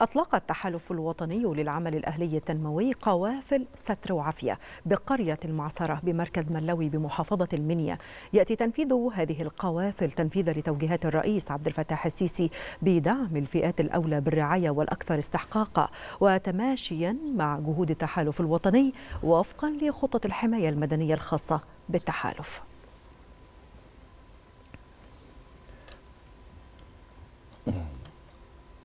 أطلق التحالف الوطني للعمل الأهلي التنموي قوافل ستر وعافية بقرية المعصرة بمركز ملوي بمحافظة المنيا يأتي تنفيذ هذه القوافل تنفيذا لتوجيهات الرئيس عبد الفتاح السيسي بدعم الفئات الأولى بالرعاية والأكثر استحقاقا وتماشيا مع جهود التحالف الوطني وفقا لخطة الحماية المدنية الخاصة بالتحالف